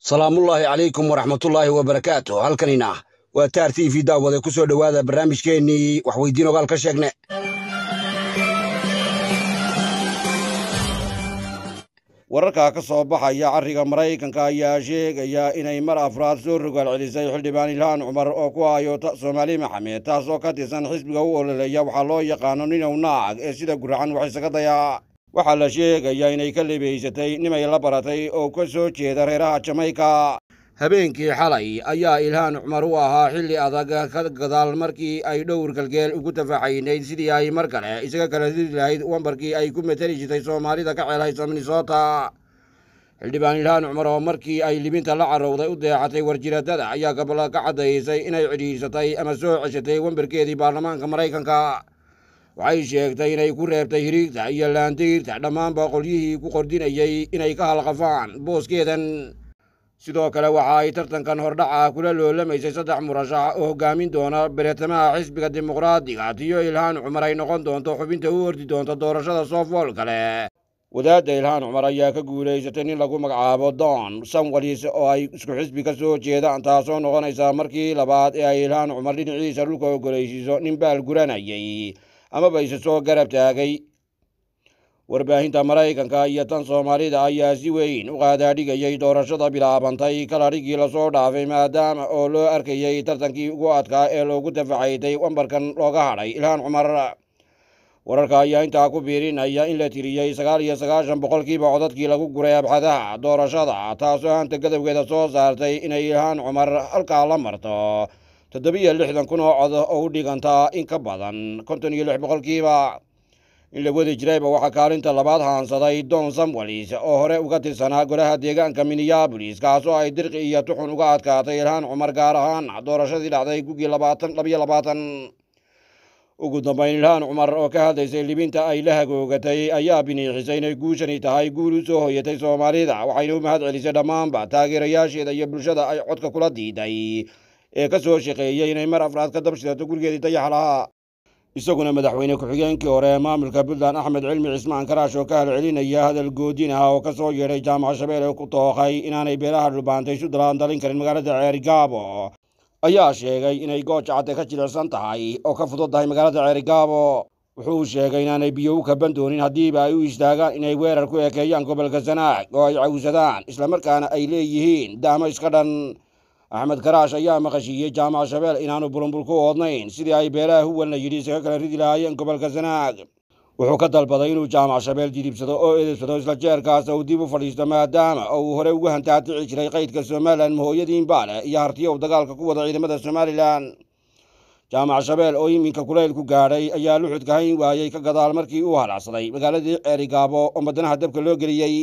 salaamullaahi calaykum waraxmatullaahi wabarakaatu halkanina waa taar t v daawade ku soo dhowaada barnaamijkeennii waxweydiin ogaal ka sheegne wararka ka soo baxaya carriga maraykanka ayaa sheegaya inay mar afraad soo rogaal celisay xildhibaan ilhaan cumar oo ku aayoota soomaali maxamed taasoo ka tirsan xisbiga u ololeeya waxaa loo yaqaano ninow naag ee sida guracan wax isaga daya waxaa la sheegayaa inay ka lebaysatay nimay la baratay oo ka soo jeeda reeraha jamayka habeenkii xalay ayaa ilhaan cumar u ahaa xilli adag ka gadaal markii ay dhowr galgeel ugu tafaxaynayd sidii ay mar kale isaga kala diri lahayd wambarkii ay ku matali jirtay soomaalida ka ceelhaysa minnesota xildhibaan ilhaan cumar oo markii ay libinta la carowday u deexatay warjiradada ayaa gabla ka caddaysay inay cidhiirsatay ama soo ceshatay wembarkeedii baarlamaanka maraykanka waxay sheegtay inay ku reebtay hiriigta iyo laantihiirta dhammaanba qolyihii ku qordinayay inay ka halqafaan booskeedan sidoo kale waxa ay tartankan hordhaca kula loolamaysay saddex murashax oo hoggaamin doona beretamaha xisbiga dimuqraadiga tiyo ilhaan cumar ay noqon doonto xubinta u ordi doonta doorashada soofool kale wadaadda ilhaan cumar ayaa ka guulaysatay nin lagu magacaabo doon sanwalis oo ay isku xisbi ka soo jeedaan taasoo noqonaysa markii labaad ee ay ilhaan cumar dhinaciisa dhulka ogolaysiiso nin baal guranayay amaba isa soo garab taagay warbaahinta maraykanka iyo tan soomaalida ayaa si weyn u qaadaadhigayay doorashada bilaabantay kaladhigii lasoo dhaafay maadaama oo loo arkayay tartankii ugu adkaa ee loogu dafacaytay wambarkan looga hadhay ilhaan cumar wararka ayaa intaa ku biirinaya in la tiriyey sagaal iyo sagaashan boqolkiiba codadkii lagu guray abxadaha doorashada taasoo haanta gadowgeeda soo saartay inay ilhaan cumar halkaa la marto toddobiyo lixdan kun oo cod oo u dhiganta in ka badan konton iyo lix boqolkiiba in la wadi jirayba waxaa kaalinta labaad haansaday don samwalis oo hore uga tirsanaa golaha deegaanka minneabolis kaasoo ay dirqi iyo tuxun uga adkaatay ilhaan cumar gaar ahaan doorashadii dhacday gugii labaatan labaatan ugu dambayn ilhaan cumar oo ka hadlaysay libinta ay la hagoogatay ayaa biniixisay inay guushani tahay guul u soo hoyatay soomaalida waxayna u mahad celisay dhammaanba taageerayaasheeda iyo bulshada ay codka kula diiday ee kasoo shaqeeyay inay mar afraad ka dab shidato gurigeedii dayaxa lahaa isaguna madaxweyne ku-xigeenkii hore ee maamulka puntland axmed cilmi cismaan karaash oo ka halcelinaya hadal goodin ah oo kasoo yeedhay jaamaca shabeel ee ku tooqay inaanay beelaha dhulbaantay isu dalin karin magaalada ceerigaabo ayaa sheegay inay goojacate ka jilicsan tahay oo ka fudud tahay magaalada ceerigaabo wuxuu sheegay inaanay biyo u kaban doonin haddiiba ay u istaagaan inay weerar ku ekeeyaan gobolka sanaag oo ay cawsadaan islamarkaana ay leeyihiin daamo iska dhan axmed garaash ayaa maqashiiyey jaamac shabeel inaanu burumbul ku oodnayn sidii ay beelaha huwalna yidhi isaga kala ridi lahaayeen gobolka sanaag wuxuu ka dalbaday inuu jaamac shabeel jidibsado oo eedeysado isla jeerkaasa uu dib u fadhiisto maadaama oo uu horey uga hantaatici jiray qaydka somalilan mahooyadiin baale iyo hartiyo uu dagaalka ku wada ciidamada somalilan jaamac shabeel oo iminka kulaylku gaadhay ayaa luxudka hayn waayey ka gadaal markii uu halacsaday magaaladii ceerigaabo oo madanaha dabka loo geliyey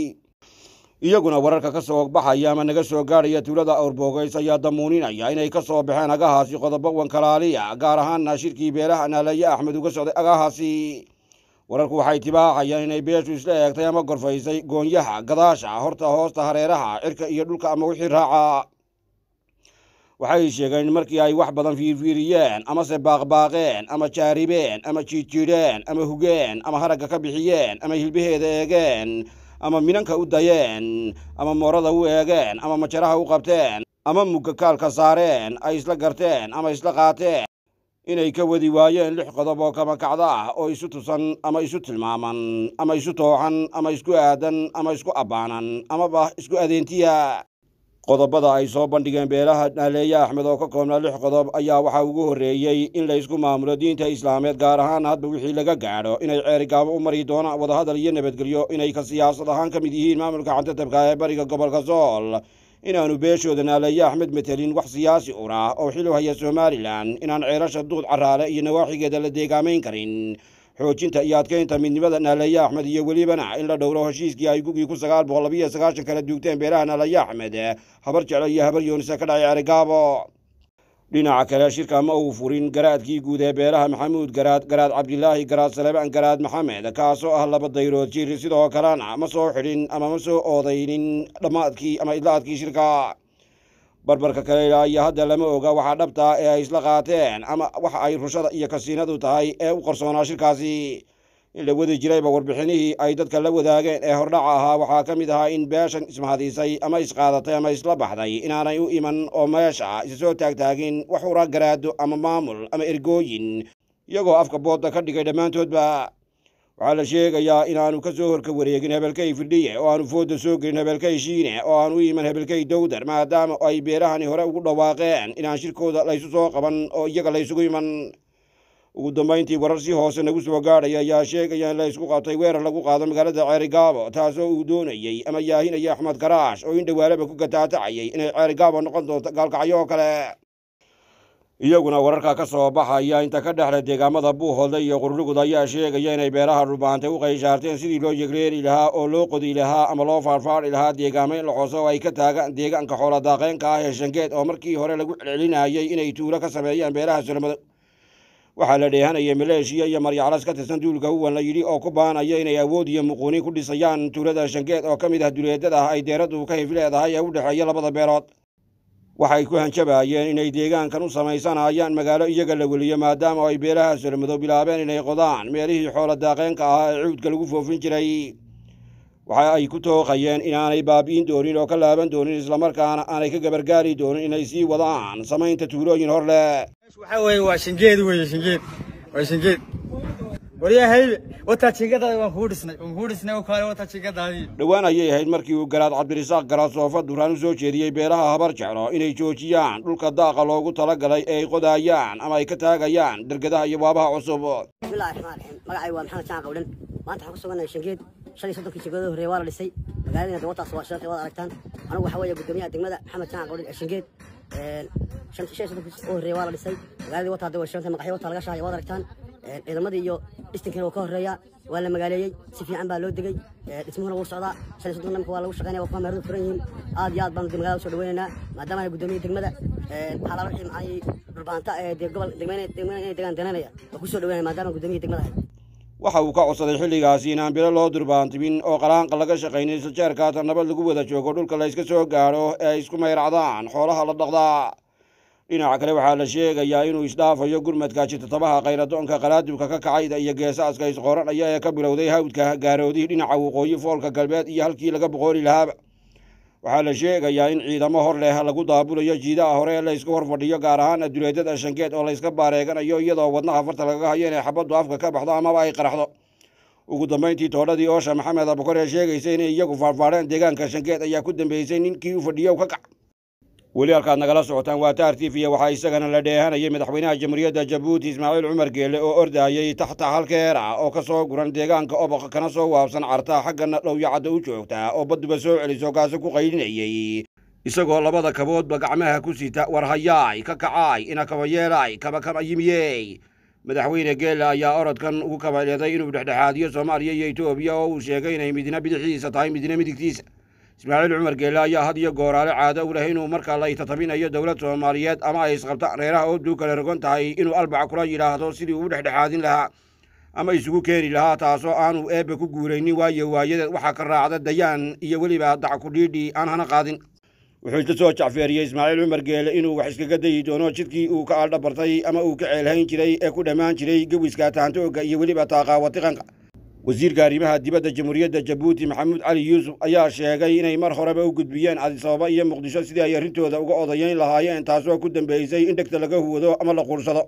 iyaguna wararka ka soo baxaya ama naga soo gaadhaya tuulada awrbogays ayaa damuuninaya inay ka soo baxeen agahaasi qodobo wankalaaliya gaar ahaana shirkii beelaha naalaye axmed uga socday agahaasi wararku waxay tibaacayaan inay beeshu isla eegtay ama gorfaysay goonyaha gadaasha horta hoosta hareeraha cirka iyo dhulka ama wixii raaca waxay sheegeen in markii ay wax badan fiirfiiriyeen amase baaqbaaqeen ama jaaribeen ama jiidjiidheen ama hugeen ama haragga ka bixiyeen ama hilbaheeda eegeen ama minanka u dayeen ama moorada u eegeen ama majaraha u qabteen ama mugakaalka saareen ay isla garteen ama isla qaateen inay ka wadi waayeen lix qodob oo kama kacdo ah oo isu tusan ama isu tilmaaman ama isu tooxan ama isku aadan ama isku abbaanan amaba isku adeentiya qodobada ay soo bandhigeen beelaha dhaleeye axmed oo ka koobnaa lix qodob ayaa waxaa ugu horreeyey in laysku maamulo diinta islaameed gaar ahaan hadba wixii laga gaadho inay ceerigaabo u mari doonaan wadahadal iyo nabadgelyo inay ka siyaasad ahaan ka mid yihiin maamulka cantatabka ee bariga gobolka sool inaanu beeshooda naaleeyo axmed matelin wax siyaasi una oo xiluu haya somalilan inaan ceelasha duud carraale iyo nawaaxigeeda la deegaamayn karin xoojinta iyo adkeynta midnimada nahleya axmed iyo welibana in la dhowro heshiiskii ay gugii kun sagaal boqol labiiyo sagaashan kala duugteen beeraha nahleya axmed habar jeclo iyo habar yoonisa ka dhacay arigaabo dhinaca kale shirka ma uu furin garaadkii guud ee beeraha maxamuud garaad garaad cabdilaahi garaad saleebaan garaad maxamed kaasoo ah laba dayrood jir sidoo kalena ma soo xidhin ama ma soo oodaynin dhammaadkii ama idlaadkii shirka barbarka kale ilaa iyo hadda lama oga waxaa dhabta ah ee ay isla qaateen ama waxa ay rushada iyo kasiinadu tahay ee u qarsoonaa shirkaasi in la wadi jirayba warbixinihii ay dadka la wadaageen ee hordhaca ahaa waxaa ka mid ahaa in beeshan ismahadisay ama isqaadatay ama isla baxday inaanay u iman oo meesha isasoo taagtaagin wax ura garaado ama maamul ama ergooyin iyagoo afka boodda ka dhigay dhammaantoodba waxaa la sheegayaa inaanu kasoo horka wareegin hebelkay fidhiye oo aanu foodda soo gelin hebelkay shiine oo aan u iman hebelkay dowdar maadaama ay beerahani hore ugu dhawaaqeen inaan shirkooda laysu soo qaban oo iyaga laysugu iman ugu dambayntii warar si hoose nagu soo gaadhaya ayaa sheegaya in laysku qabtay weerar lagu qaado magaalada ceerigaabo taasoo uu doonayey ama yaahinaya axmed karaash oo in dhawaalaba ku gataatacayay inay ceerigaabo noqon doonto gaalkacyo oo kale iyaguna wararka ka soo baxaya inta ka dhexle deegaamada buuhoodle iyo qurlugud ayaa sheegaya inay beeraha dhulbaantay u qayshaarteen sidii loo jegreeri lahaa oo loo qodi lahaa ama loo faarfaari lahaa deegaamo in oo ay ka taagaan deegaanka daaqeenka ah ee shangeed oo markii hore lagu celcelinayay inay tuulo ka sameeyaan beeraha sulamada waxaa la dheehanaya maleeshiya iyo maryacalas ka tirsan duulka huwan la yidhi oo ku baanaya inay awood iyo muquuni ku dhisayaan tuulada shangeed oo ka mid ah duleedada ah ay deeraddu ka hif leedahay ee u dhexeeya labada beerood waxay ku hanjabaayeen inay deegaankan u samaysanayaan magaalo iyaga la weliyo maadaama ay beelahaas solomadow bilaabeen inay qodaan meelihii xoola daaqeenka ahaa ee cuudka lagu foofin jiray waxa ay ku tooqayeen inaanay baabi'in doonin oo ka laaban doonin islamarkaana aanay ka gabargaari doonin inay sii wadaan samaynta tuulooyin hor leh waryaahaybe wataa dhowaan ayay ahayd markii uu garaad cabdirisaaq garaasoofa duraan u soo jeediyey beelaha habar jeclo inay joojiyaan dhulka daaqa loogu talagalay ee ay qodayaan ama ay ka taagayaan dergedaha iyo waabaha cusub bismillahi raxmaan raxiim magacay waa maxamed jaan qawdhan maanta waxaan degmada maxamed jaan ciidamadii eh, eh, iyo dhistinkina wuu ka horeeya waa la magaaleeyey si fiican baa loo degey eh, dhismuhuna wuu socdaa shan soddon namka waa lagu shaqeynaya waa kuma meeradu furan yihiin aad iyo aad baanu magaalada usoo dhaweynaynaa maadaama ay guddoomiye degmada xalaalo cimcay dhulbaanta ee gobol degmeen degaan danaynaya waa kusoo dhaweynaya maadaama guddoomiye degmada ahay waxa uu ka codsaday xilligaasi in bilo loo durbaantimin oo qaraanqa laga shaqaynin isla jeerkaatan nabad lagu wada joogo dhulka layska soo gaaro ee ay isku mayracdaan xoolaha la dhaqdaa dhinaca kale waxaa la sheegayaa inuu isdhaafayo gurmadka toddobaha khayradoonka qaraadibka ka kacayda iyo geesaaska askays qooranaya ee ka bilowday hawdka gaaroodihii dhinaca waqooyi foolka galbeed iyo halkii laga boqoori lahaaba waxaa la sheegayaa in ciidamo hor leh lagu daabulayo jiidaha hore ee laysku hor gaar ahaan duleedada shangeed oo layska baareeganayo iyadoo wadnaha farta lagaga hayo inay xabaddu afka ka baxdo amaba ay qaraxdo ugu dambeyntii toodhadii oosha maxamed abukar ee sheegaysa inay iyagu faarfaadheen deegaanka shangeed ayaa ku dambeysay ninkii u fadhiyow ka kac weli halkaad nagala socotaan waa t tifiya waxaa isagana la dheehanayay madaxweynaha jamhuuriyadda jabuuti ismaaciil cumar geele oo ordaayey taxta halkeera oo kasoo guran deegaanka oboq kana soo waabsan cartaa xaggana dhowyacadda u joogta oo badduba soo celiso kaasi ku qaylinayey isagoo labada kaboodba gacmaha ku sita war hayaay ka kacaay ina kabayeelaay kaba kaba yimiyey madaxweyne geele ayaa orodkan ugu kabayleeday inuu dhexdhexaadiyo soomaaliya iyo etoobiya oo uu sheegay inay midna bidixiisa tahay midna midigtiisa ismaaciil cumar geele ayaa had iyo gooraale caado u leh inuu markaa la itatabinayo dowlad soomaaliyeed ama ay isqabta reeraha oobduu kala rogon tahay inuu albac kula yidhaahdo sidii ugu dhexdhexaadin lahaa ama isugu keeni lahaa taasoo aanu eebbe ku guuraynin waayo waayadeed waxaa ka raacda dayaan iyo weliba dhiidhi aan hana qaadin wuxuu isla soo jacfeeriyey ismaaciil cumar geele inuu wax iskaga dayi doono jidkii uu ka aldhabartay ama uu ka ceelhayn jiray ee ku dhammaan jiray gewiska taantoogga iyo weliba taaqaawatiqanka wasiirka arrimaha dibadda jamhuuriyadda jabuuti maxamuud cali yuusuf ayaa sheegay inay mar horeba u gudbiyeen cadisababa iyo muqdisho sidii ay arrintooda uga odayeyn lahaayeen taasoo ku dambaysay in dhegta laga huwado ama la quursado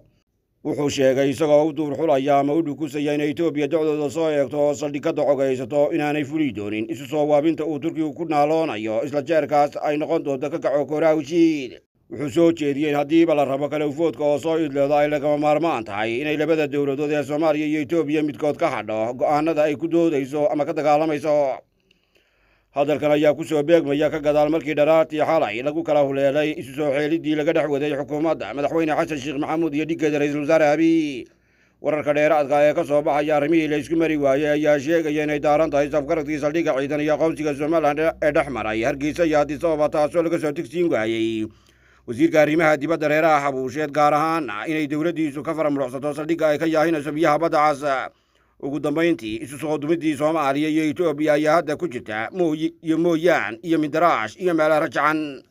wuxuu sheegay isagoo u duur xulaya ama u dhukusaya inay etoobiya docdooda soo eegto oo saldhigada cogaysato inaanay fuli doonin isu soo waabinta uu turkigu ku naaloonayo isla jeerkaas ay noqon doonto ka kaco koraawshiid wuxuu soo jeediyey in haddiiba la rabo kale ufoodka oo soo idleedo ay lagama maarmaan tahay inay labada dowladood ee soomaaliya iyo etoobiya midkood ka hadho go'aanada ay ku doodayso ama ka dagaalamayso hadalkan ayaa ku soo beegmaya ka gadaal markii dharaartii xalay lagu kala huleelay isu soo xeelidii laga dhex waday xukuumadda madaxweyne xasan sheekh maxamuud iyo dhigeeda ra-iisul wasaare abi wararka dheeraadka ee ka soo baxaya arrimihii la isku mari waayey ayaa sheegaya inay daaran tahay safgaradkii saldhigga ciidan iyo aqoonsiga somalilan ee dhex maray hargeysa iyo haddii sababa taasoo laga soo tegsiin waayey wasiirka arrimaha dibadda reeraha xabuusheed gaar ahaan inay dowladdiisu ka faramurocsato saldhigga ay ka yaahinayso biyaha baddacas ugu dambayntii isu soo dumiddii soomaaliya iyo etoobiya ayaa hadda ku jirta mooyi iyo mooyaan iyo mindaraash iyo meelaha rajacan